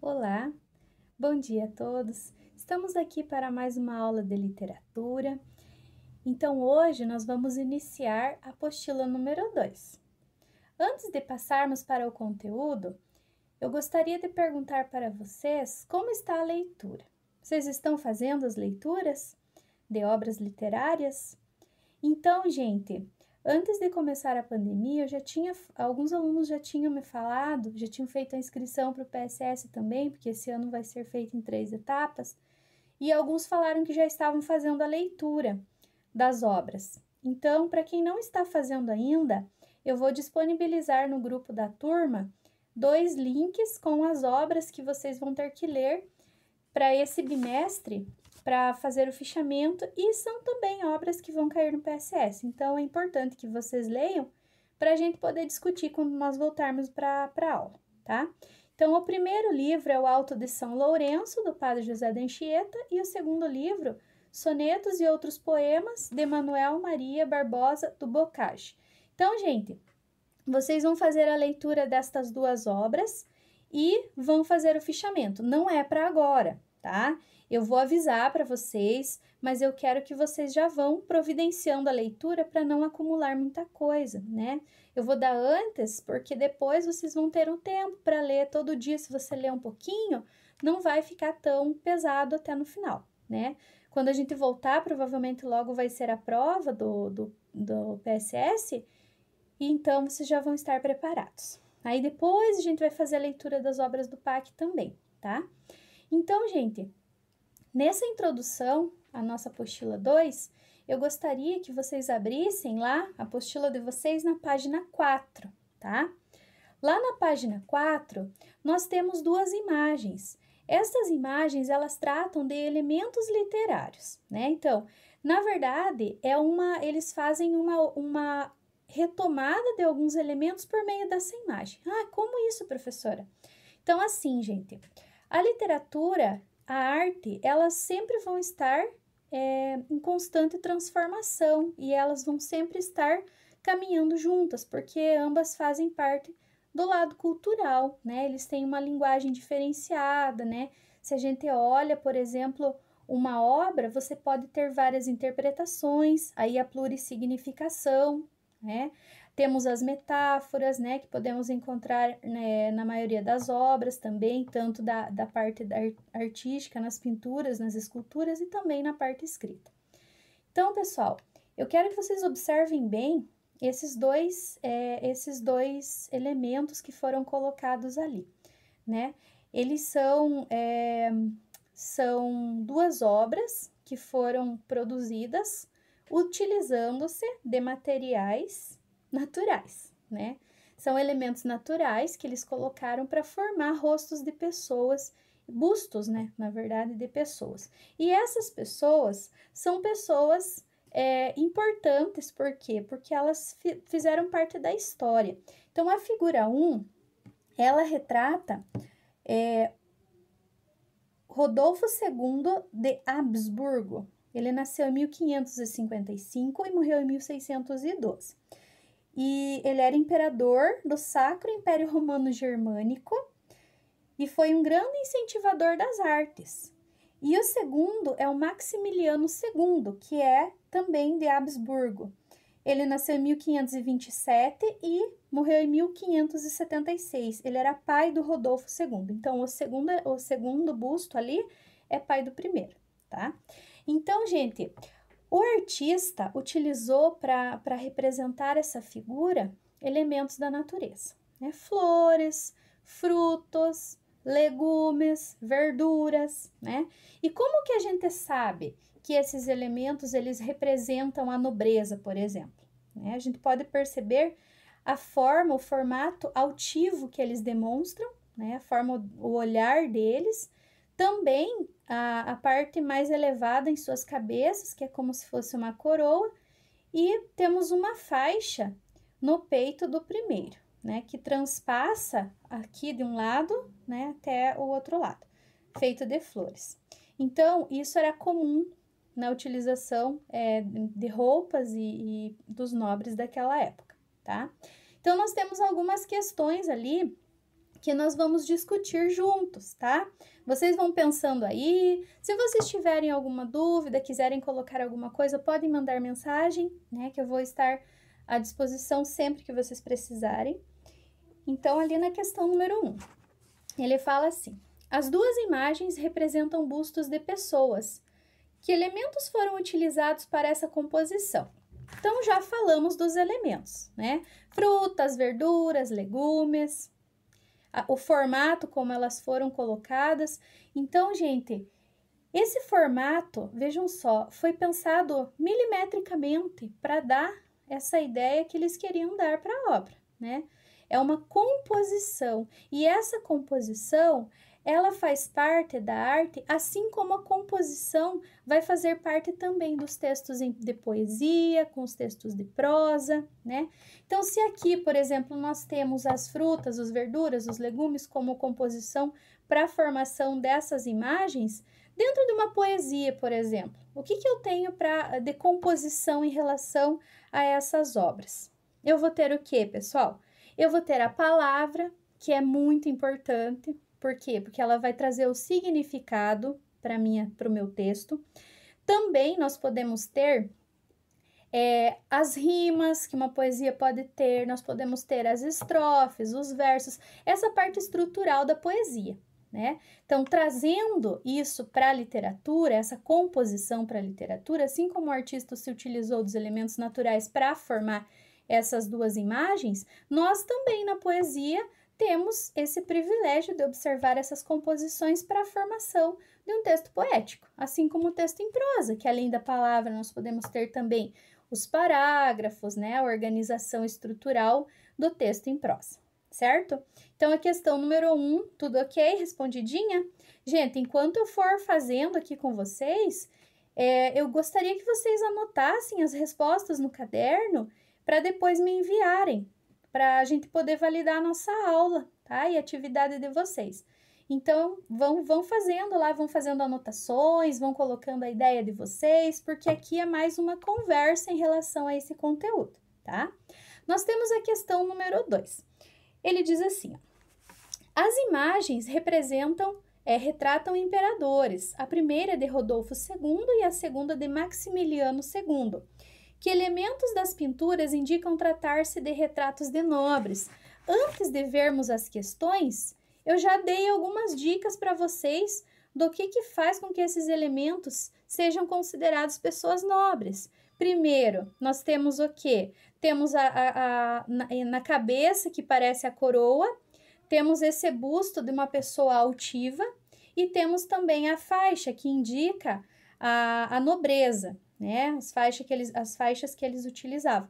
Olá, bom dia a todos. Estamos aqui para mais uma aula de literatura. Então, hoje nós vamos iniciar a apostila número 2. Antes de passarmos para o conteúdo, eu gostaria de perguntar para vocês como está a leitura. Vocês estão fazendo as leituras de obras literárias? Então, gente, Antes de começar a pandemia, eu já tinha alguns alunos já tinham me falado, já tinham feito a inscrição para o PSS também, porque esse ano vai ser feito em três etapas, e alguns falaram que já estavam fazendo a leitura das obras. Então, para quem não está fazendo ainda, eu vou disponibilizar no grupo da turma dois links com as obras que vocês vão ter que ler para esse bimestre para fazer o fichamento e são também obras que vão cair no PSS. Então é importante que vocês leiam para a gente poder discutir quando nós voltarmos para a aula, tá? Então, o primeiro livro é o Alto de São Lourenço, do padre José de Anchieta, e o segundo livro, Sonetos e Outros Poemas, de Manuel Maria Barbosa do Bocage. Então, gente, vocês vão fazer a leitura destas duas obras e vão fazer o fichamento. Não é para agora, tá? Eu vou avisar para vocês, mas eu quero que vocês já vão providenciando a leitura para não acumular muita coisa, né? Eu vou dar antes, porque depois vocês vão ter um tempo para ler todo dia. Se você ler um pouquinho, não vai ficar tão pesado até no final, né? Quando a gente voltar, provavelmente logo vai ser a prova do, do, do PSS, e então vocês já vão estar preparados. Aí depois a gente vai fazer a leitura das obras do PAC também, tá? Então, gente, Nessa introdução, a nossa apostila 2, eu gostaria que vocês abrissem lá a apostila de vocês na página 4, tá? Lá na página 4, nós temos duas imagens. Essas imagens, elas tratam de elementos literários, né? Então, na verdade, é uma, eles fazem uma, uma retomada de alguns elementos por meio dessa imagem. Ah, como isso, professora? Então, assim, gente, a literatura a arte, elas sempre vão estar é, em constante transformação e elas vão sempre estar caminhando juntas, porque ambas fazem parte do lado cultural, né? Eles têm uma linguagem diferenciada, né? Se a gente olha, por exemplo, uma obra, você pode ter várias interpretações, aí a plurissignificação, né? Temos as metáforas, né, que podemos encontrar né, na maioria das obras também, tanto da, da parte da artística, nas pinturas, nas esculturas e também na parte escrita. Então, pessoal, eu quero que vocês observem bem esses dois, é, esses dois elementos que foram colocados ali, né? Eles são, é, são duas obras que foram produzidas utilizando-se de materiais naturais, né? São elementos naturais que eles colocaram para formar rostos de pessoas, bustos, né? Na verdade, de pessoas. E essas pessoas são pessoas é, importantes, por quê? Porque elas fi fizeram parte da história. Então, a figura 1, ela retrata é, Rodolfo II de Habsburgo. Ele nasceu em 1555 e morreu em 1612 e ele era imperador do Sacro Império Romano Germânico e foi um grande incentivador das artes. E o segundo é o Maximiliano II, que é também de Habsburgo. Ele nasceu em 1527 e morreu em 1576. Ele era pai do Rodolfo II. Então, o segundo, o segundo busto ali é pai do primeiro, tá? Então, gente, o artista utilizou para representar essa figura elementos da natureza, né? flores, frutos, legumes, verduras, né? E como que a gente sabe que esses elementos eles representam a nobreza, por exemplo? Né? A gente pode perceber a forma, o formato altivo que eles demonstram, né? A forma, o olhar deles também a, a parte mais elevada em suas cabeças, que é como se fosse uma coroa, e temos uma faixa no peito do primeiro, né, que transpassa aqui de um lado, né, até o outro lado, feito de flores. Então, isso era comum na utilização é, de roupas e, e dos nobres daquela época, tá? Então, nós temos algumas questões ali que nós vamos discutir juntos, tá? Vocês vão pensando aí. Se vocês tiverem alguma dúvida, quiserem colocar alguma coisa, podem mandar mensagem, né? Que eu vou estar à disposição sempre que vocês precisarem. Então, ali na questão número 1, um, ele fala assim: as duas imagens representam bustos de pessoas. Que elementos foram utilizados para essa composição? Então, já falamos dos elementos, né? Frutas, verduras, legumes, o formato como elas foram colocadas. Então, gente, esse formato, vejam só, foi pensado milimetricamente para dar essa ideia que eles queriam dar para a obra, né? É uma composição e essa composição ela faz parte da arte, assim como a composição vai fazer parte também dos textos de poesia, com os textos de prosa, né? Então, se aqui, por exemplo, nós temos as frutas, as verduras, os legumes como composição para a formação dessas imagens, dentro de uma poesia, por exemplo, o que, que eu tenho para de composição em relação a essas obras? Eu vou ter o que, pessoal? Eu vou ter a palavra, que é muito importante, por quê? Porque ela vai trazer o significado para minha para o meu texto. Também nós podemos ter é, as rimas que uma poesia pode ter, nós podemos ter as estrofes, os versos, essa parte estrutural da poesia. Né? Então, trazendo isso para a literatura, essa composição para a literatura, assim como o artista se utilizou dos elementos naturais para formar essas duas imagens, nós também na poesia temos esse privilégio de observar essas composições para a formação de um texto poético, assim como o texto em prosa, que além da palavra nós podemos ter também os parágrafos, né, a organização estrutural do texto em prosa, certo? Então, a questão número um, tudo ok? Respondidinha? Gente, enquanto eu for fazendo aqui com vocês, é, eu gostaria que vocês anotassem as respostas no caderno para depois me enviarem, para a gente poder validar a nossa aula, tá? E a atividade de vocês. Então, vão, vão fazendo lá, vão fazendo anotações, vão colocando a ideia de vocês, porque aqui é mais uma conversa em relação a esse conteúdo, tá? Nós temos a questão número 2. Ele diz assim: ó, as imagens representam, é, retratam imperadores, a primeira é de Rodolfo II e a segunda de Maximiliano II que elementos das pinturas indicam tratar-se de retratos de nobres. Antes de vermos as questões, eu já dei algumas dicas para vocês do que, que faz com que esses elementos sejam considerados pessoas nobres. Primeiro, nós temos o que? Temos a, a, a na, eh, na cabeça, que parece a coroa, temos esse busto de uma pessoa altiva e temos também a faixa, que indica a, a nobreza né? As faixas que eles, as faixas que eles utilizavam.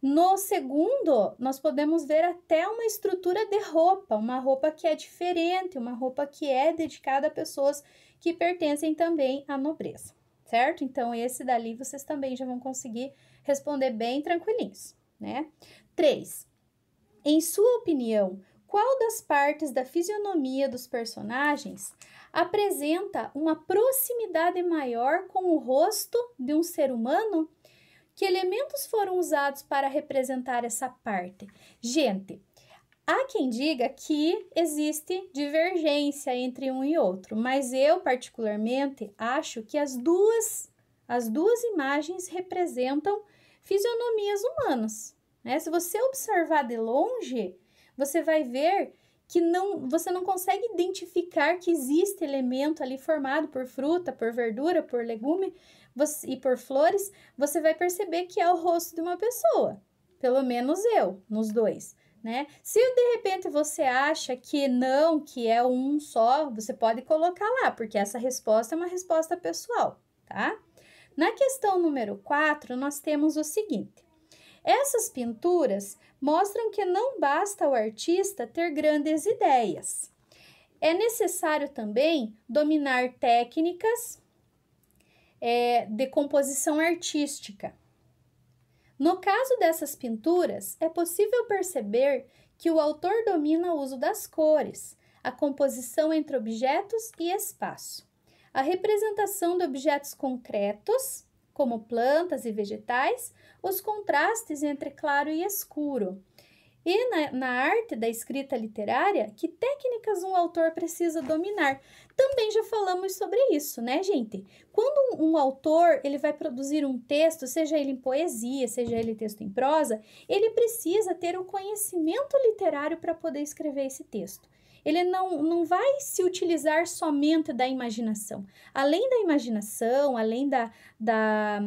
No segundo, nós podemos ver até uma estrutura de roupa, uma roupa que é diferente, uma roupa que é dedicada a pessoas que pertencem também à nobreza, certo? Então, esse dali vocês também já vão conseguir responder bem tranquilinhos, né? Três, em sua opinião, qual das partes da fisionomia dos personagens apresenta uma proximidade maior com o rosto de um ser humano? Que elementos foram usados para representar essa parte? Gente, há quem diga que existe divergência entre um e outro, mas eu particularmente acho que as duas as duas imagens representam fisionomias humanas. Né? Se você observar de longe, você vai ver que não, você não consegue identificar que existe elemento ali formado por fruta, por verdura, por legume você, e por flores, você vai perceber que é o rosto de uma pessoa. Pelo menos eu, nos dois, né? Se de repente você acha que não, que é um só, você pode colocar lá, porque essa resposta é uma resposta pessoal, tá? Na questão número 4, nós temos o seguinte: essas pinturas mostram que não basta o artista ter grandes ideias. É necessário também dominar técnicas é, de composição artística. No caso dessas pinturas, é possível perceber que o autor domina o uso das cores, a composição entre objetos e espaço, a representação de objetos concretos como plantas e vegetais, os contrastes entre claro e escuro. E na, na, arte da escrita literária, que técnicas um autor precisa dominar? Também já falamos sobre isso, né, gente? Quando um, um autor ele vai produzir um texto, seja ele em poesia, seja ele texto em prosa, ele precisa ter o um conhecimento literário para poder escrever esse texto ele não, não vai se utilizar somente da imaginação. Além da imaginação, além da, da,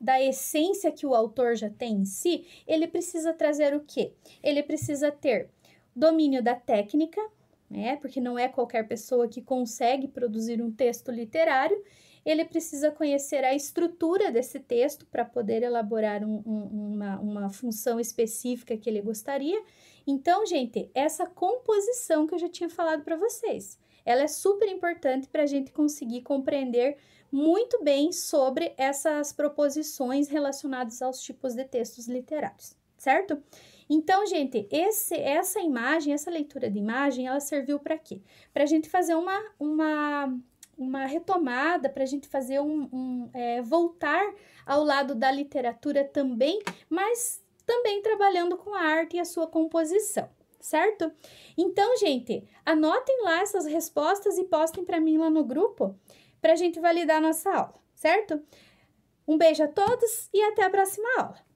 da essência que o autor já tem em si, ele precisa trazer o quê? Ele precisa ter domínio da técnica, né? Porque não é qualquer pessoa que consegue produzir um texto literário. Ele precisa conhecer a estrutura desse texto para poder elaborar um, um, uma, uma função específica que ele gostaria então, gente, essa composição que eu já tinha falado para vocês, ela é super importante para a gente conseguir compreender muito bem sobre essas proposições relacionadas aos tipos de textos literários, certo? Então, gente, esse, essa imagem, essa leitura de imagem, ela serviu para quê? Para a gente fazer uma, uma, uma retomada, para a gente fazer um, um é, voltar ao lado da literatura também, mas também trabalhando com a arte e a sua composição, certo? Então, gente, anotem lá essas respostas e postem para mim lá no grupo para a gente validar a nossa aula, certo? Um beijo a todos e até a próxima aula!